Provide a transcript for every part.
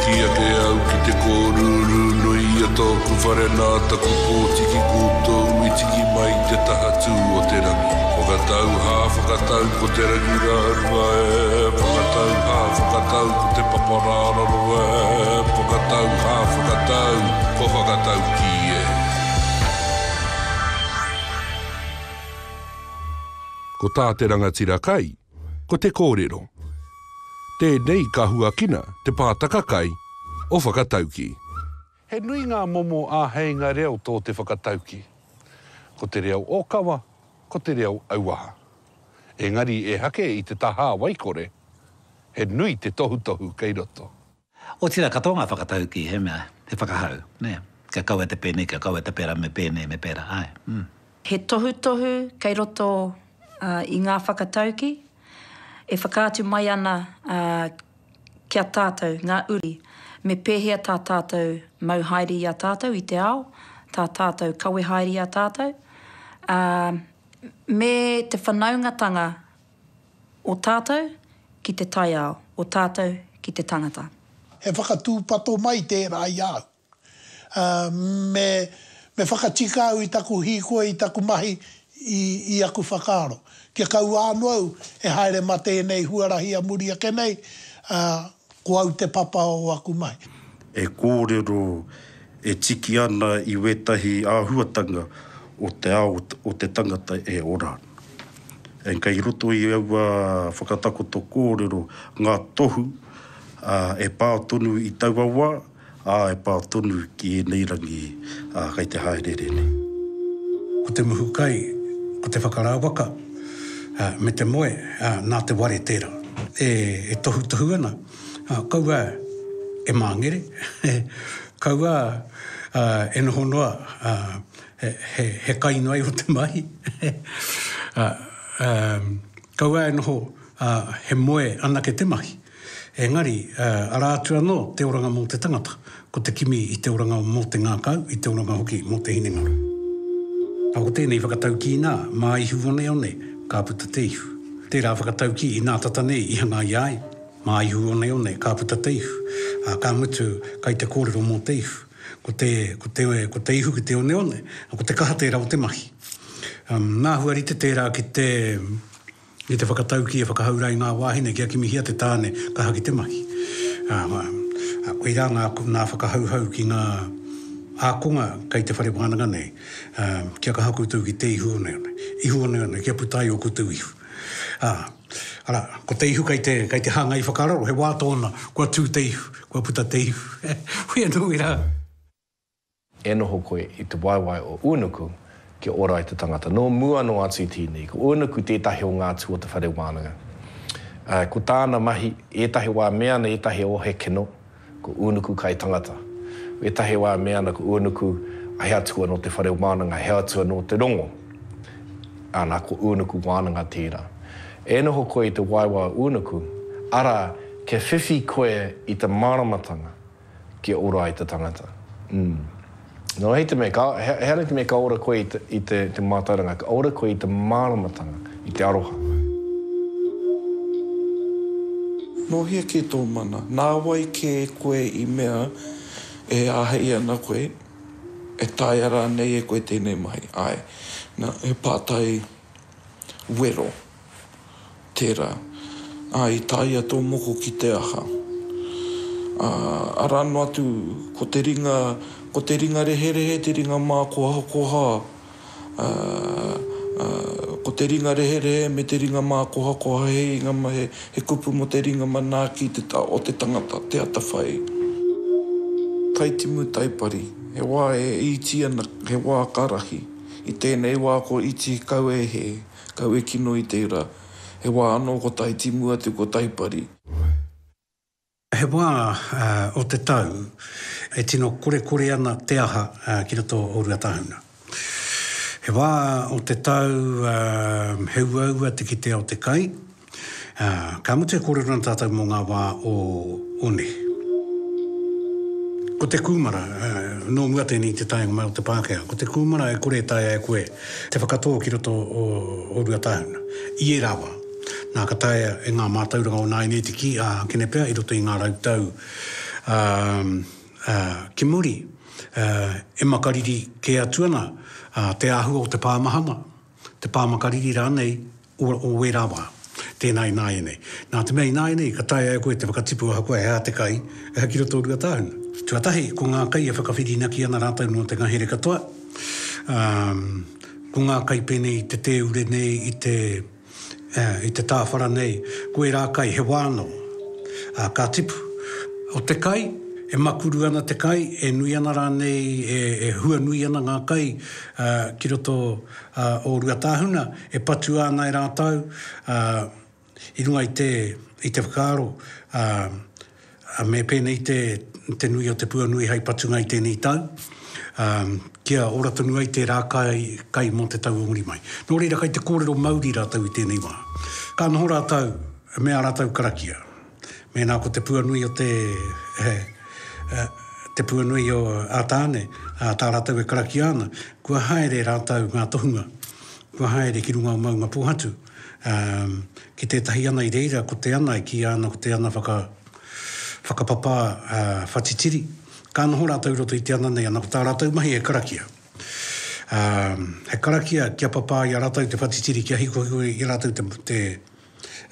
ki a ke au ki te kōruru nui a tōku whare nā ta kupo tiki kūto ui tiki mai te taha tū o te rangi Whakatau hā, whakatau ko te rangi rā rua e Whakatau hā, whakatau ko te papara rā rua e Whakatau hā, whakatau ko whakatau ki e Ko tā te rangatira kai, ko te Ko te kōrero te tēnei kahua kina te pātaka kai o whakatauki. He nui ngā momo a heinga reo tō te whakatauki. Ko te reo ōkawa, ko te reo auaha. Engari e hake i te taha waikore, he nui te tohu tohu kei roto. O tira katoa ngā whakatauki, he mea, he whakahau, ne? Ka kaua te pēne, ka kaua te pēra, me pēne, me pēra, ai. Mm. He tohu tohu kei roto uh, i ngā whakatauki, e whakātu mai ana uh, kia tātou, ngā uri, me pēhea tā tātou mau haere i a tātou i te ao, tā tātou kawe i a tātou. Uh, me te whanaungatanga o tātou ki te tai ao, o tātou ki te tangata. He whakatū pato mai te rā i au. Uh, me, me whakatika au i taku hiko, i taku mahi, i, i aku whakaro ke kau anu au, e haere ma tēnei huarahi a muri a kenei, uh, ko au te papa o aku mai. E kōrero e tiki ana i wetahi āhuatanga o te ao o te tangata e ora. En kai roto i au a whakatako to kōrero ngā tohu uh, e pātonu i tauawa, a e tonu ki e neirangi uh, kai te haere rene. Ko te muhukai, ko te whakarawaka, uh, me te moe uh, nā te ware tērā. E, e tohu tohu ana. Uh, kaua e māngere. kaua uh, e noho noa uh, he, he, he kainoai o te mahi. uh, um, kaua e noho uh, he moe anake te mahi. Engari, uh, ara atu anō te oranga mō te tangata ko te kimi i te oranga mō te ngākau, i te oranga hoki mō te hinengaru. Ako tēnei whakatau ki nā, mā i huwane o nei, ka puta teihu. Te rā whakatau ki i nā tatane i hanga i ai. Mā i hua nei one, ka puta teihu. A ka mutu, kai te kōrero mō teihu. Ko te, ko te, ko te ihu ki te one one. A ko te kaha te o te mahi. Um, nā huari te tērā ki te, ki te whakatau ki e whakahaura i ngā wāhine, kia kimi hia te tāne, kaha ki te mahi. Um, a koe rā ngā, ngā whakahauhau ki ngā ākonga kai te whare wānanga nei. Um, kia kaha koutou ki te ihu one one i huone ana, kia putai o kutu ihu. Ah. Ara, ko te ihu kai te, kai te hanga i whakararo, he wāto ana, kua tū te ihu, kua puta te ihu. Hui anu i rā. E noho koe i te waiwai o Uanuku, ke ora i te tangata. No mua no atu i tīnei, ko Uanuku tētahi o ngā o te whare wānanga. Uh, ko tāna mahi, etahi wā mea na etahi o he keno, ko Uanuku kai tangata. Etahi wā mea na ko Uanuku, a hea tua no te whare wānanga, hea tua no te rongo ana ko unuku wananga tira E noho koe i te waiwa unuku, ara ke whiwhi koe i te maramatanga ki ora i te tangata. Mm. No hei te mea, he, hei te mea ora koe i te, i te, te mātauranga, ka ora koe i te maramatanga, i te aroha. No hea ke tō mana, nā wai ke koe i mea e āhei ana koe, e tāia rā nei e koe tēnei mai, ai. Ai na he pātai wero, tērā. A i tāia tō moko ki te aha. A, a rano atu, ko te ringa, ko te ringa reherehe, te ringa mā ko aho ko hā. A, a, ko te ringa reherehe, me te ringa mā ko hā ko hā he, ma he, he kupu mo te ringa mā ki te tā, o te tangata, te ata whai. Kaitimu taipari, he wā e iti ana, he wā He wā karahi i tēnei wā ko iti kau e he, kau e kino i teira. He wā anō ko tai timu atu ko tai pari. He wā uh, o te tau e tino kore kore ana te aha uh, kina tō orua tāuna. He wā o te tau uh, he uaua te ki te o te kai. Uh, ka mute kore rana tātou mō ngā wā o one. Ko te kūmara, uh, no mua te ni te tae ngamai o te Pākehā. Ko te kūmana e kore tae e koe, te whakatō ki roto o, o rua tāuna. I e rawa, nā ka tae e ngā mātauranga o nāi nei te ki a kene pia i roto i ngā rautau um, uh, ki muri. Uh, e makariri ke atuana, uh, te ahua o te pāmahanga, te pāmakariri rānei o, o e rawa tēnā i nāi nei. Nā te mea i nāi nei, ka tai ai koe te whakatipu a koe hea te kai, e, e hakiro tōru a tāhuna. Tuatahi, ko ngā kai e whakawhiri naki ana rātai no te ngahere katoa. Um, ko ngā kai pēnei te te ure nei i te, uh, i te tāwhara nei, ko e rākai he wāno uh, kā tipu. O te kai, e makuru ana te kai, e nui ana rānei, e, e hua nui ana ngā kai uh, ki roto uh, o Ruatāhuna, e patu ānai e rātau, uh, i runga i te, i te whakaaro, uh, me pēnei te, te nui o te pua nui hei patu ngai tēnei tau. Um, kia ora tonu ai te rā kai, kai mō te tau unguri mai. Nō reira kai te kōrero mauri rā tau i tēnei wā. Kā noho rā tau, mea rā tau karakia. Mēnā ko te pua nui o te... He, he, te pua nui o a tāne, a tā rātau e karakiana, kua haere rātau ngā tohunga, kua haere ki runga o maunga pūhatu, um, ki tētahi ana i reira, ko te ana, ki ana, ko te ana whaka whakapapa uh, whatitiri. Ka anho rātou roto i te ana nei, anako tā rātou mahi e karakia. Uh, he karakia kia papā i a rātou te whatitiri, kia hiko hiko i rātou te, te,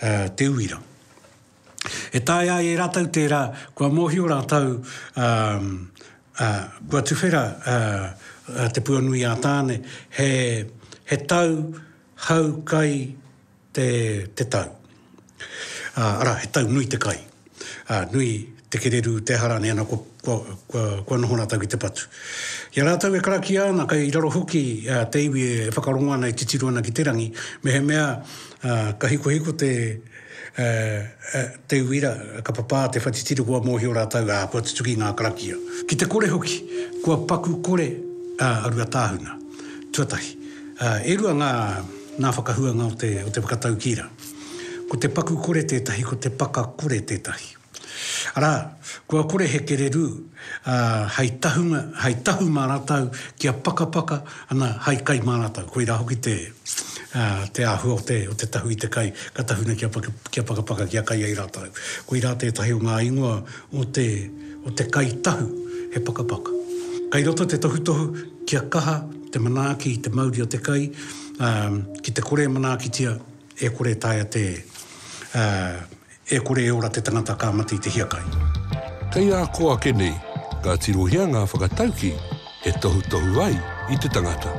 uh, te uira. E tāi ai e rātou te rā, kua mōhio rātou, um, uh, kua tuwhera uh, uh, te puanui a tāne, he, he tau hau kai te, te tau. Uh, ara, he tau nui te kai a ah, nui te kereru te harane ana ko kua, kua, kua nohona tau i te patu. Ia rā tau e karaki ana, kai i raro huki a, ah, te iwi e whakarongo ana i te tiru ana ki te rangi, me he mea a, ah, ka hiko hiko te, a, eh, a, eh, te uira ka papā te whatitiru kua mohi o rā tau a kua tutuki ngā karaki a. Ki te kore huki, kua paku kore a, arua tāhuna, tuatahi. A, e rua ngā, ngā o te, o te whakatau kīra ko te paku kore tētahi, ko te paka kore tētahi. Ara, kua kore he kere rū, uh, hei, tahunga, hei tahu mānatau ki a paka paka, ana hei kai mānatau, koe rā hoki te, uh, te āhua o te, o te tahu i te kai, ka tahuna ki a paka ki a paka, paka ki a kai ai rātau. Koe rā tētahi o ngā ingoa o te, o te kai tahu, he paka paka. Kai roto te tohutohu ki a kaha, te manaaki, te mauri o te kai, um, ki te kore manaakitia, e kore tāia te, uh, e kore e ora te tangata ka kāmati te hiakai. Kei a koa kenei, ka tirohia ngā whakatauki e tohu tohu ai i te tangata.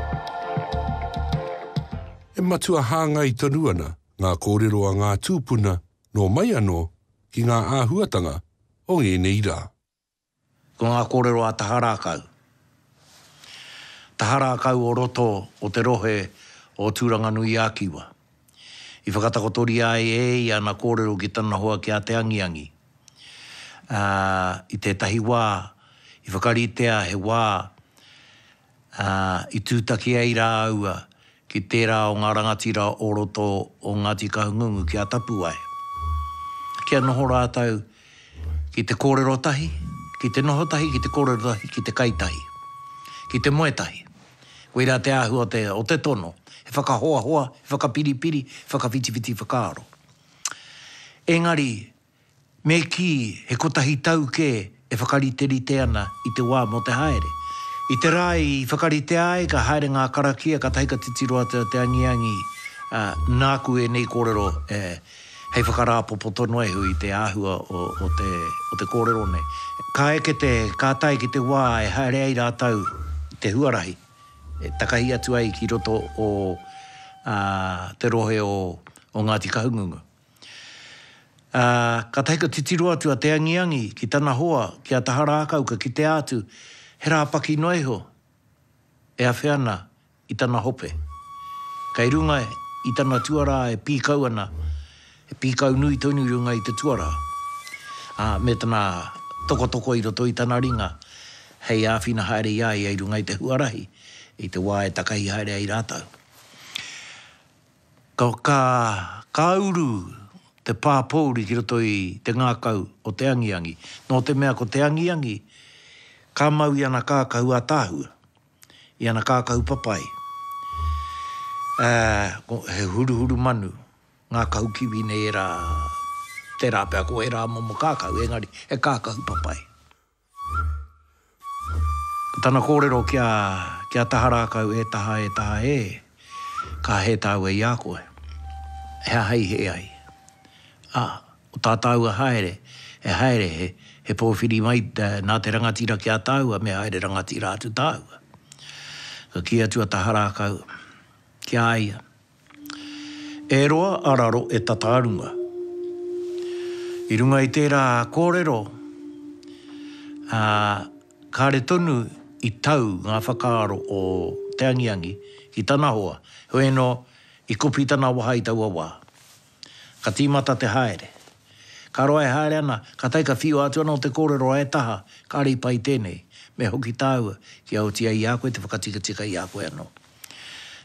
E matua hānga i tonuana ngā kōrero a ngā tūpuna no mai anō ki ngā āhuatanga o ngēnei rā. Ko ngā kōrero a taharākau. Taharākau o roto o te rohe o Tūranganui Ākiwa. Ākiwa i whakatakotori ai e i ana kōrero ki tana hoa ki a te angiangi. Uh, I tētahi wā, i whakaritea he wā, uh, i tūtaki ai rā aua, ki tērā o ngā rangatira o roto o Ngāti Kahungungu ki a tapu ai. Kia noho rātou ki te kōrero tahi, ki te noho tahi, ki te kōrero tahi, ki te kaitahi, ki te moetahi. Koe rā te āhua o te tono, e whakahoa hoa, e whakapiripiri, e whakawiti viti whakaaro. Engari, me ki he kotahi tau ke e whakariteri te ana i te wā mo te haere. I te rā i whakarite ai ka haere ngā karakia ka taika titiroa te, te angiangi uh, nāku e nei kōrero e, eh, hei whakarā popoto noe hui te āhua o, o, te, o te kōrero nei. Ka eke te kātai ki te wā e haere ai rātau te huarahi e takahi atu ai ki roto o uh, te rohe o, o Ngāti Kahungunga. Uh, ka taika titiro atu a te angiangi ki tana hoa, ki a tahara akauka, ki te atu, he rā paki noeho, e a whiana i tana hope. Kei runga i tana tuara e pīkau ana, e pīkau nui tonu runga i te tuara. Uh, me tana tokotoko i roto i tana ringa, hei āwhina haere iai e runga i te huarahi i te wā e takahi haere ai rātou. Ka, ka, ka uru te pāpouri ki roto i te ngākau o te angiangi. Nō te mea ko te angiangi, ka mau i ana kākau a tāhua, i ana kākau papai. Uh, he huru huru manu, ngā kiwi nei era, te rāpea ko era momo kākau, engari, e kākau papai tana kōrero kia, kia ki a tahara kau e taha e taha e, ka he tāu e i ākoe. He hei he ai. A, o tā tāu haere, e haere he, he pōwhiri mai da, nā te rangatira ki a tāu me haere rangatira atu tāu. Ka ki atu a tahara kau, ki a aia. E roa araro e tatārunga. I runga i tērā kōrero, a, kāre tonu, kāre tonu, i tau ngā whakaaro o te angiangi i tana hoa, ho eno i kupi tana waha i tau awa. Ka tīmata te haere. Ka roa e haere ana, ka taika whiu atu ana o te kōrero e taha, ka ari pai tēnei, me hoki tāua ki au tia i ako te whakatika tika i ako e anō.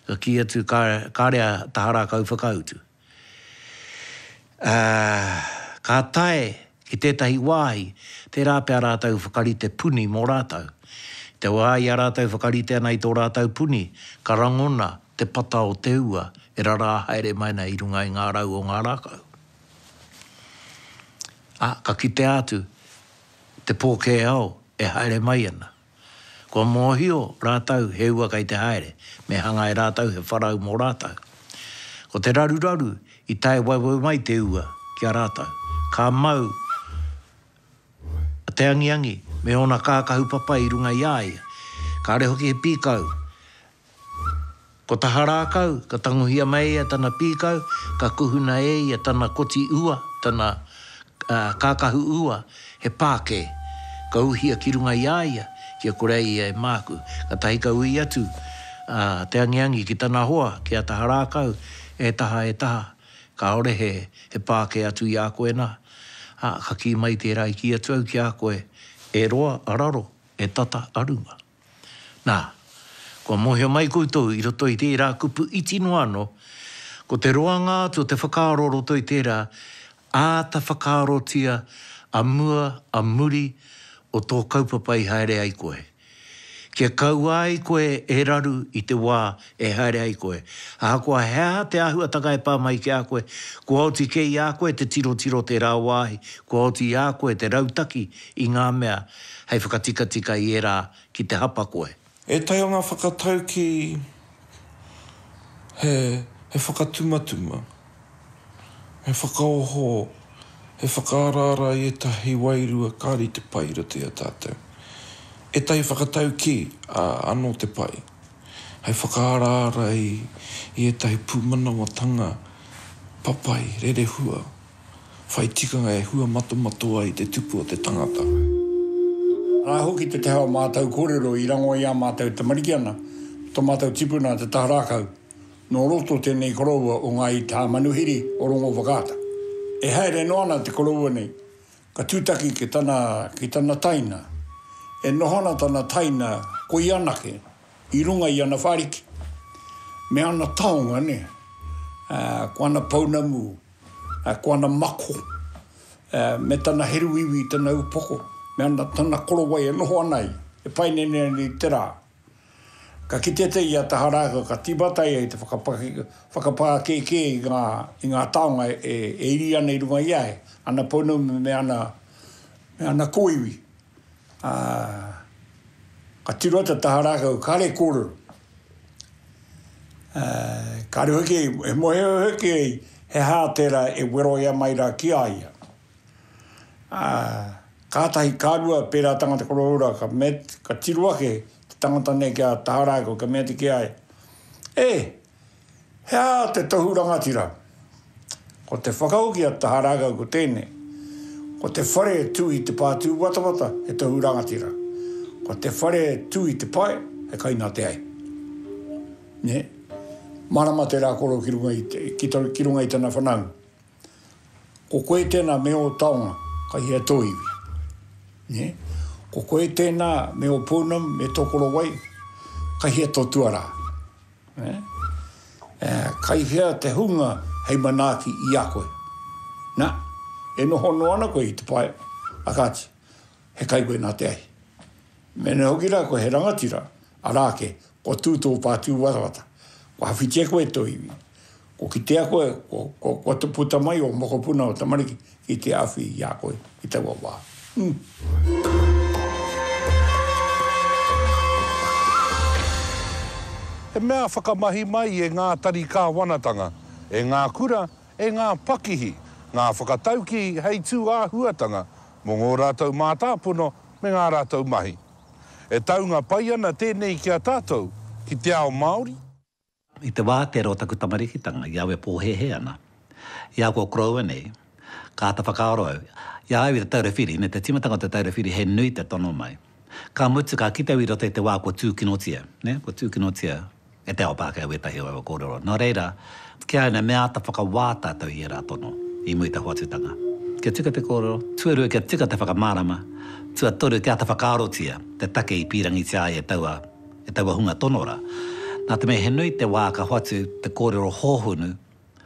Ka ki atu ka, ka rea tahara kau whakautu. Uh, ka tae ki tētahi wāhi, te rāpea rātau whakari te puni mō rātau. Te wā i a rātou whakarite ana i tō rātou puni, ka rangona te pata o te ua, e rara haere mai na i runga i ngā rau o ngā rākau. A, ka kite atu, te pōke e ao e haere mai ana. Kua mōhio rātau he ua kai te haere, me hanga e rātau he wharau mō rātau. Ko te raru raru i tae waiwai mai te ua ki a rātau. Ka mau te angiangi angi me ona kākahu papa i runga i ai. Ka re hoki he pīkau. Ko taha rākau, ka tanguhia mai e tana pīkau, ka kuhuna e i a tana koti ua, tana uh, kākahu ua, he pāke. Ka uhia ki runga i ai, kia korea i e māku. Ka tahi ka ui atu, uh, te angiangi ki tana hoa, kia taha rākau, e taha e taha. Ka ore he, he pāke atu i ākoe nā. Ha, ka ki mai tērā i ki atu au ki ākoe, e roa araro e tata aruma. Nā, kua mohio mai koutou i roto i tērā kupu iti noano, ko te roa ngā tu te whakaaro roto i tērā, ā ta whakaaro tia a mua a muri o tō kaupapai haere ai koe. Kia kau ai koe e raru i te wā e haere ai koe. A kua hea te ahua taka e pāmai ki a koe. Kua oti kei a koe te tiro tiro te rā wāhi. Kua oti a koe te rautaki i ngā mea. Hei whakatika tika i e rā ki te hapa koe. E tai o ngā whakatau ki he, he whakatumatuma. He whakaoho, he whakarara i e tahi wairua kāri te paira te atātou e tai whakatau ki a anō te pai. Hei whakaarara i, i e tai pūmana wa tanga papai, rere hua. Whai tikanga e hua matamato ai te tupu o te tangata. Rā hoki te te hao mātou kōrero i rango i a mātou te marikiana, tō mātou tipuna te taharākau. Nō roto tēnei korowa o ngā i tā manuhiri o rongo whakata. E haere noana te korowa nei, ka tūtaki ki tāna, ki tāna Ka tūtaki ki tāna taina e nohona tana taina ko i anake, i runga i ana whariki. Me ana taonga ne, uh, ko ana paunamu, uh, ko ana mako, uh, me tana heru iwi tana upoko, me ana tana korowai e noho anai, e paine ne ni tera. Ka ki tete i a taharaka, ka tibatai e te whakapakeke i ngā, ngā taonga e, e iri ana i runga iai, ana paunamu me ana, me ana koiwi a ah, ka tiro ta tahara ka kare kuru a eh, kare hoki e mo he hoki he ha e wero ia mai ra ki ai a ka tai ka ru a pera tanga te korora ka met ka tiro ke tanga tane ka tahara ka ka met ki ai e he ha te tohuranga tira ko te whakau ki a tahara ko tēnei Ko te whare e tu i te pātū watawata e tō urangatira. Ko te whare e tu i te pai e kai nā te ai. Ne? Marama te rā koro ki runga i, te, ki to, ki runga i tana whanau. Ko koe tēnā me o taonga, kai hea tō iwi. Ne? Ko koe tēnā me o pūnam, me tōkoro wai, kai hea tō tuara. Ne? Eh, kai hea te hunga hei manaaki i a koe. Nā? Nā? e noho no ana koe i te pae, a kāti, he kai koe nā te ai. Mene hoki rā koe he rangatira, a rāke, ko tūtō pātū watawata, ko hawhitia e koe tō iwi, ko kitea koe, ko, ko, ko te puta mai o mokopuna o tamariki, i te awhi i a koe, i te wawā. Mm. E mea whakamahi mai e ngā tari wanatanga, e ngā kura, e ngā pakihi, ngā whakatau ki hei tū āhuatanga mō ngō rātou mātāpuno me ngā rātou mahi. E taunga pai ana tēnei ki a tātou ki te ao Māori. I te wā te rō taku tamarikitanga, iau e pōhehe ana. Iau ko kroa nei, kā ta whakaaroau, Ia ai e wita taura ne te timatanga te taura whiri, he nui te tono mai. Ka mutu ka kita wira te te wā ko tūkinotia, ne? Ko tūkinotia, e te ao pākei wita hiwa wa kōrero. Nō reira, kia ana mea ta whakawāta tau hi e rā tono i mui tahua tūtanga. Kia tika te kōrero, tuero e kia tika te whakamārama, tua toru kia te whakaarotia, te take i pīrangi te ae taua, e taua hunga tonora. Nā te mei he te wā ka hoatu te kōrero hōhunu,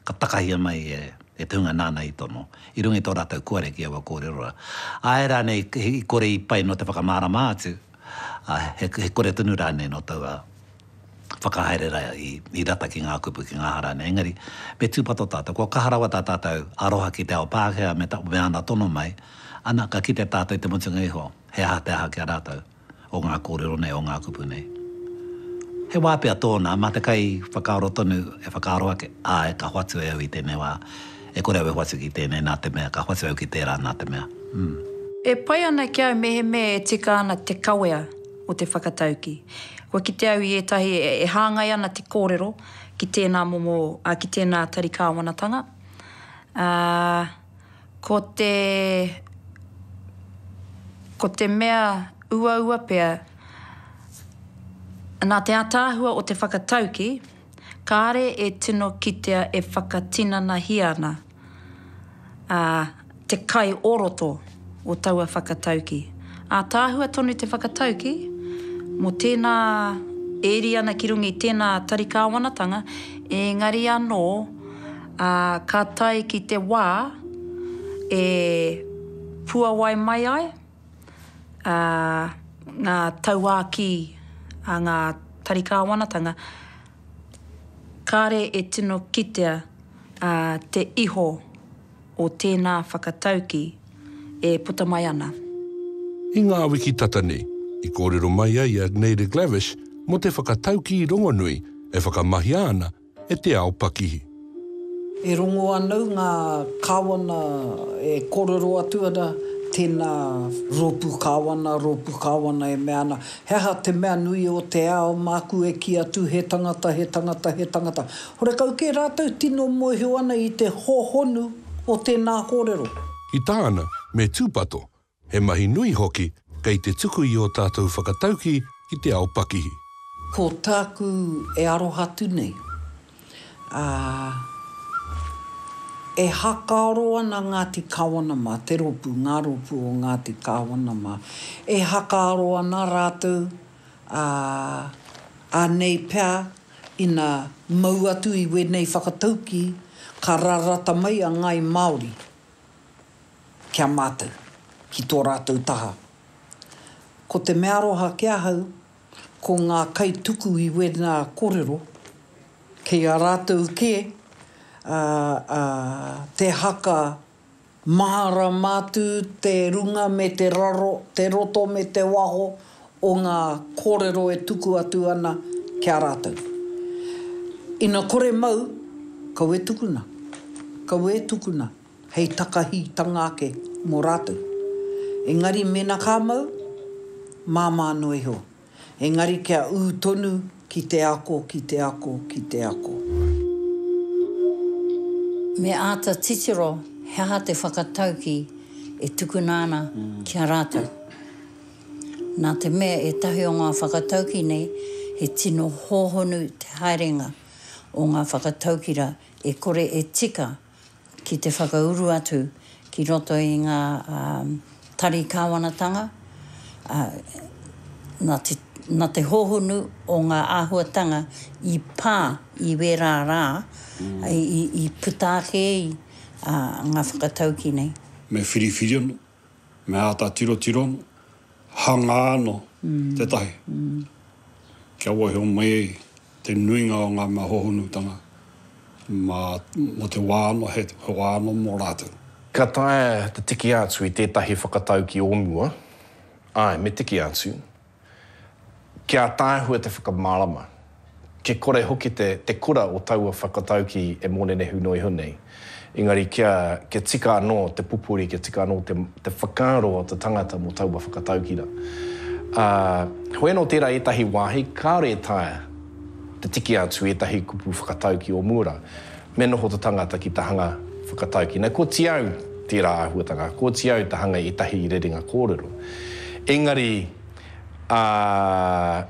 ka takahia mai e, e te hunga nāna i tono. I rungi tō rātou kuare ki awa kōrero. Ae rā nei, i kore i pai no te whakamārama atu, a, he, kore tunu rā no taua whakahaere rai i, i rata ki ngā kupu ki ngā hara ne engari. Me tūpato tātou, kua kaharawa tātou aroha ki te ao Pākehā me, ta, me ana tono mai, ana ka ki te tātou te mutunga iho, he aha te aha ki a rātou, o ngā kōrero nei, o ngā kupu nei. He wāpea tōna, mā te kai whakaaro tonu, e whakaaroa ke, ā, e ka whatu e au i tēnei wā, e kore au e whatu ki tēnei nā te mea, ka whatu e au ki tērā nā te mea. Mm. E pai ana ki mehe me e tika ana te kawea o te whakatauki. Ko ki te au i etahi e, e hāngai ana te kōrero ki tēnā momo, a, ki tēnā tarikāwanatanga. Uh, ko te ko te mea ua ua pia nā te atāhua o te whakatauki kāre e tino kitea e na hiana a, te kai oroto o taua whakatauki. A tonu te whakatauki? mo tēnā eri ana ki rungi tēnā tarikāwanatanga, engari anō, a, ka tai ki te wā, e puawai mai ai, a, ngā tauā ki a ngā tarikāwanatanga, kāre e tino kitea a, te iho o tēnā whakatauki e puta mai ana. I ngā wiki tatanei, i kōrero mai ai a Gneide Glavish mo te whakatauki i rongonui e whakamahi ana e te ao pakihi. E rongo anau ngā kāwana e kōrero atuana tēnā rōpū kāwana, rōpū kāwana e meana. Heha te mea nui o te ao māku e ki atu he tangata, he tangata, he tangata. Hore kau kē rātou tino mōhio ana i te hōhonu o tēnā kōrero. I tāna, me tūpato, he mahi nui hoki kei te tuku i o tātou whakatauki ki te aopaki. Ko tāku e aroha tunei. Uh, e hakaoro ana Ngāti Kawanama, te rupu, ngā rupu o Ngāti Kawanama. E hakaoro ana rātou uh, a nei pia ina mau atu i we nei whakatauki ka rarata mai a ngai Māori kia mātou ki tō rātou taha ko te mea roha ke ahau, ko ngā kai tuku i wena korero, kei a rātou ke, a, a, te haka mahara mātū, te runga me te raro, te roto me te waho, o ngā kōrero e tuku atu ana ke a rātou. Ina kore mau, ka we tukuna, ka we tukuna, hei takahi tangake mō rātou. Engari mena kā mau, māmā no iho. Engari kia ū tonu ki te ako, ki te ako, ki te ako. Me āta titiro, he ha te whakatau ki e tukunana mm. ki a rātou. Nā te mea e tahi o ngā whakatau ki nei, he tino hōhonu te haerenga o ngā whakatau kira e kore e tika ki te whakauru atu ki roto i ngā um, tari kāwanatanga, nā te, nā te hohonu o ngā āhuatanga i pā i wērā rā, mm. i, i, i putāke i a, ngā whakatau ki nei. Me whiriwhiri anu, me āta tiro tiro hanga anu, mm. te tahi. Mm. Kia wahi o mai te nuinga o ngā mā hohonu tanga, mā, mā te wāno, he, he wāno mō rātou. Ka taia te tiki atu i tētahi whakatau ki o mua, Ai, me tiki atu. Kia tāe hua te whakamārama. Ke kore hoki te, te kura o taua whakatau ki e mōne nehu noi hunei. Engari, kia, ke tika anō te pupuri, ke tika anō te, te whakāro o te tangata mō taua whakatau ki ra. Uh, hoi anō tērā etahi wāhi, kāore e tāe te tiki atu etahi kupu whakatau ki o mūra. Me noho te tangata ki te hanga whakatau ki. Nei, ko tiau tērā āhuatanga, ko tiau te hanga etahi i rerenga kōrero engari a uh,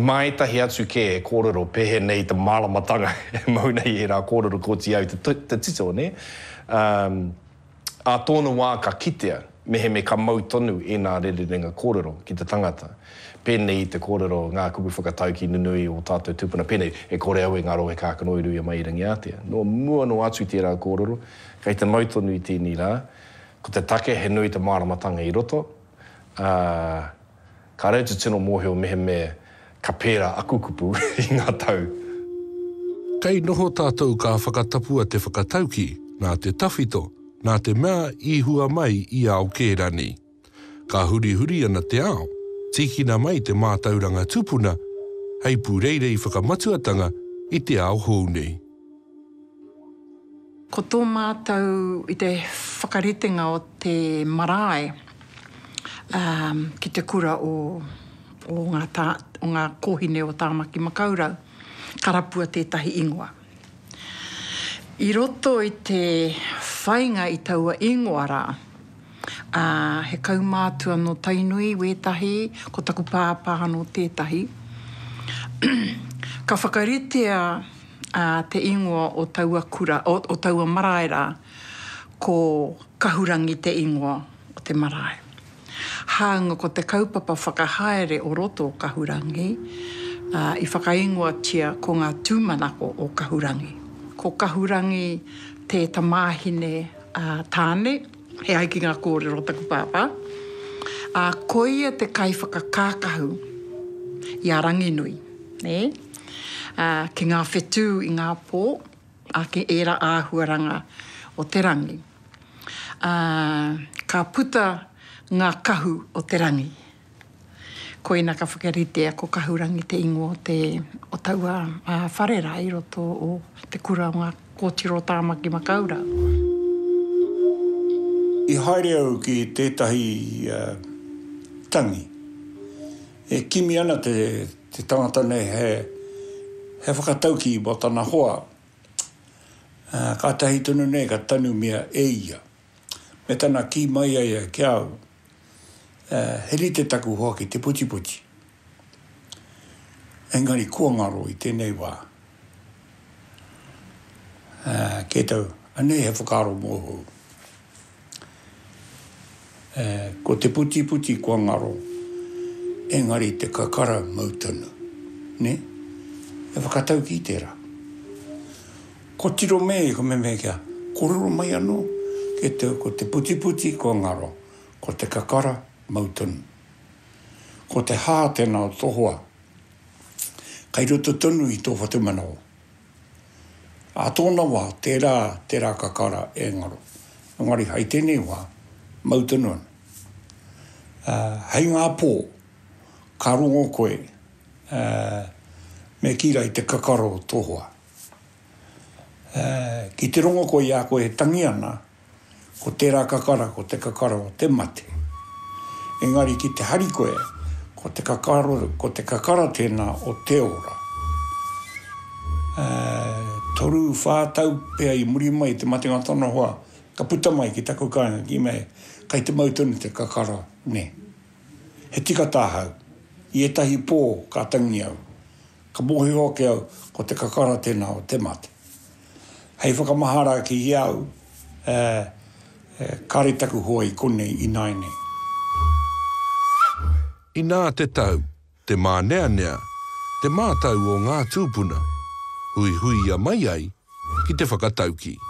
mai tahi atu ke e kōrero pehe nei te malamatanga e maunei e rā kōrero ko ti au te, te tito, ne? Um, a tōna wā ka kitea mehe me ka mau tonu e nā rereringa kōrero ki te tangata. Pēnei i te kōrero ngā kupu whakatau ki nunui o tātou tupuna pēnei e kore au e ngā rohe kākanoiru i a mairangi ātea. No mua no atu i tērā kōrero, kei te mau i tēnī rā, ko te take he nui te maramatanga i roto. Uh, ka reo te tino mōheo mehe me ka pēra akukupu i ngā tau. Kei noho tātou ka whakatapua te whakatauki, nā te tawhito, nā te mea i hua mai i ao kērani. Ka huri huri ana te ao, tikina mai te mātauranga tupuna, hei pūreirei whakamatuatanga i te ao hōnei. Ko tō mātau i te whakaritenga o te marae um, ki te kura o, o, ngā, ta, o ngā kohine o tāmaki makaurau, karapua tētahi ingoa. I roto i te whainga i taua ingoa rā, uh, he kaumātua no tainui wētahi, ko taku pāpāha no tētahi, ka whakaritea uh, te ingoa o taua, kura, o, o taua marae rā, ko kahurangi te ingoa o te marae. Hanga ko te kaupapa whakahaere o roto o kahurangi, uh, i whakaingoa tia ko ngā tūmanako o kahurangi. Ko kahurangi te tamahine uh, tāne, he aiki ngā kōrero taku pāpā, a uh, koia te kaiwhakakākahu i a ranginui. Ne? Uh, ke ngā whetū i ngā pō, a ke era āhuaranga o te rangi uh, ka puta ngā kahu o te rangi. Ko ina ka whakarite a ko kahu rangi te ingo o te o taua uh, whare rai roto o te kura o ngā kōtiro tāmaki makaura. I haere au ki tētahi uh, tangi. E kimi ana te, te tangata nei he, he whakatau ki i botana hoa. Uh, ka tahi tonu nei ka tanu mea e ia me tana ki mai ai e ke au. Uh, eh, he li te taku hoki, te puti puti. Engari kuangaro i tēnei wā. Uh, ke tau, anei he whakaro mōhu. Uh, eh, ko te puti puti kuangaro, engari te kakara mautana. Ne? E whakatau ki tērā. Ko tiro me, ko me me kia, ko mai anō e tau ko te putiputi ko ngaro, ko te kakara mautun. Ko te hā tēnā tohoa, kai roto tunu i tō whatumanao. A tōna wā tērā tērā kakara e ngaro. Ngari hai tēnei wā, mautunuan. Uh, hei ngā pō, ka rungo koe, uh, me kīra i te kakaro tohua. Uh, ki te rungo koe a koe he tangi ana, ko te rā kakara, ko te kakara o te mate. Engari ki te harikoe, ko te kakara, ko te kakara tēnā o te ora. Uh, toru whātau pēa i muri mai te mate ngā hoa, ka puta mai ki taku kāna ki mei, kai te mautoni te kakara, ne. He tika tāhau, i etahi pō kā tangi au, ka mohi hoke au, ko te kakara tēnā o te mate. Hei whakamahara ki iau, uh, Eh, kare taku hoa i konei i naine. I nā te tau, te mā nea te mātau o ngā tūpuna, hui hui a mai ai ki te whakatauki.